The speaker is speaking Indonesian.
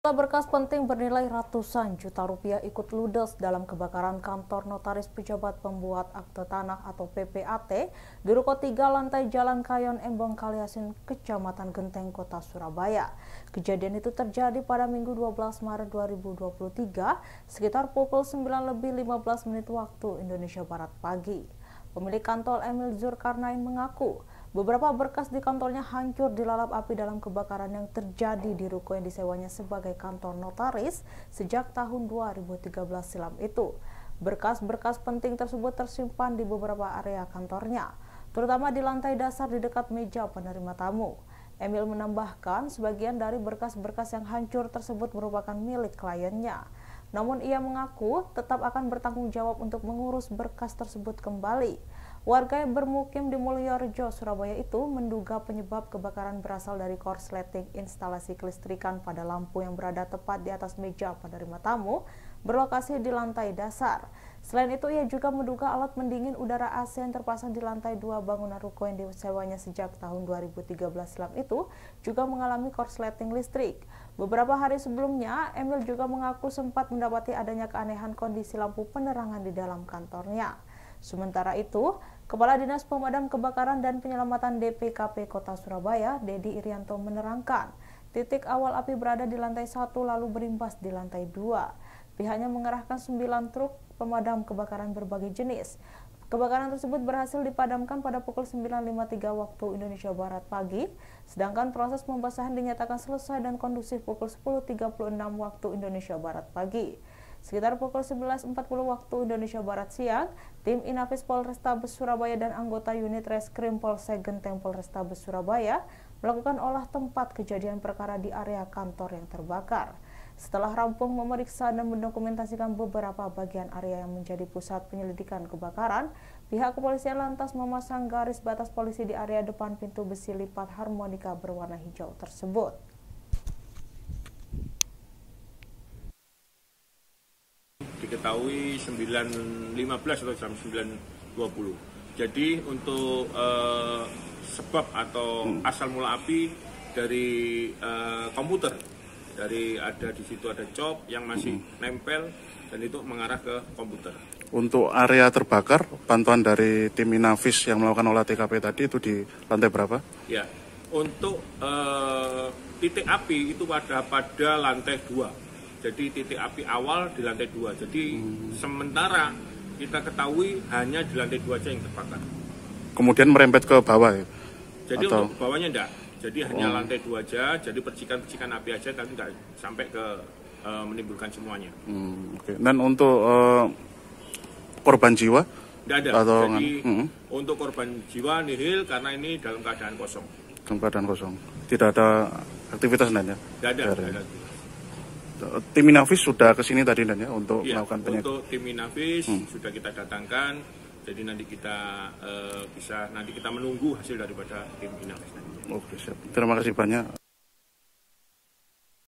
Berkas penting bernilai ratusan juta rupiah ikut ludes dalam kebakaran kantor notaris pejabat pembuat akte tanah atau PPAT di Ruko 3 lantai Jalan Kayon Embong Kaliasin, Kecamatan Genteng, Kota Surabaya. Kejadian itu terjadi pada Minggu 12 Maret 2023 sekitar pukul 9 lebih 15 menit waktu Indonesia Barat pagi. Pemilik kantor Emil Zurkarnain mengaku Beberapa berkas di kantornya hancur dilalap api dalam kebakaran yang terjadi di ruko yang disewanya sebagai kantor notaris sejak tahun 2013 silam itu. Berkas-berkas penting tersebut tersimpan di beberapa area kantornya, terutama di lantai dasar di dekat meja penerima tamu. Emil menambahkan, sebagian dari berkas-berkas yang hancur tersebut merupakan milik kliennya. Namun ia mengaku tetap akan bertanggung jawab untuk mengurus berkas tersebut kembali. Warga yang bermukim di Mulyorejo, Surabaya itu menduga penyebab kebakaran berasal dari korsleting instalasi kelistrikan pada lampu yang berada tepat di atas meja penerima tamu berlokasi di lantai dasar. Selain itu, ia juga menduga alat pendingin udara AC yang terpasang di lantai dua bangunan ruko yang disewanya sejak tahun 2013 silam itu juga mengalami korsleting listrik. Beberapa hari sebelumnya, Emil juga mengaku sempat mendapati adanya keanehan kondisi lampu penerangan di dalam kantornya. Sementara itu, Kepala Dinas Pemadam Kebakaran dan Penyelamatan DPKP Kota Surabaya, Dedi Irianto menerangkan, titik awal api berada di lantai satu lalu berimbas di lantai dua. Pihaknya mengerahkan sembilan truk pemadam kebakaran berbagai jenis. Kebakaran tersebut berhasil dipadamkan pada pukul 9.53 waktu Indonesia Barat pagi, sedangkan proses pembasahan dinyatakan selesai dan kondusif pukul 10.36 waktu Indonesia Barat pagi. Sekitar pukul 11.40 waktu Indonesia Barat siang, tim Inafis Polrestabes Surabaya dan anggota unit Reskrim Polsek Genteng Polrestabes Surabaya melakukan olah tempat kejadian perkara di area kantor yang terbakar. Setelah rampung memeriksa dan mendokumentasikan beberapa bagian area yang menjadi pusat penyelidikan kebakaran, pihak kepolisian lantas memasang garis batas polisi di area depan pintu besi lipat harmonika berwarna hijau tersebut. diketahui 9.15 atau jam 9.20. Jadi untuk uh, sebab atau hmm. asal mula api dari uh, komputer dari ada di situ ada cop yang masih hmm. nempel dan itu mengarah ke komputer. Untuk area terbakar, bantuan dari tim Inavis yang melakukan olah TKP tadi itu di lantai berapa? Ya, untuk uh, titik api itu pada pada lantai dua jadi titik api awal di lantai dua. Jadi hmm. sementara kita ketahui hanya di lantai dua saja yang terbakar. Kemudian merembet ke bawah ya? Jadi Atau? untuk bawahnya enggak. Jadi oh. hanya lantai dua aja, jadi percikan-percikan api aja, tapi tidak sampai ke uh, menimbulkan semuanya. Hmm, okay. Dan untuk uh, korban jiwa? Tidak ada. Atau jadi hmm. untuk korban jiwa nihil karena ini dalam keadaan kosong. Dalam keadaan kosong. Tidak ada aktivitas lainnya? Tidak ada. Ya? tim Inavis sudah ke sini tadi dan ya untuk ya, melakukan penyek. Untuk tim Inavis hmm. sudah kita datangkan. Jadi nanti kita uh, bisa nanti kita menunggu hasil daripada tim Inavis nanti. Oke, siap. Terima kasih banyak.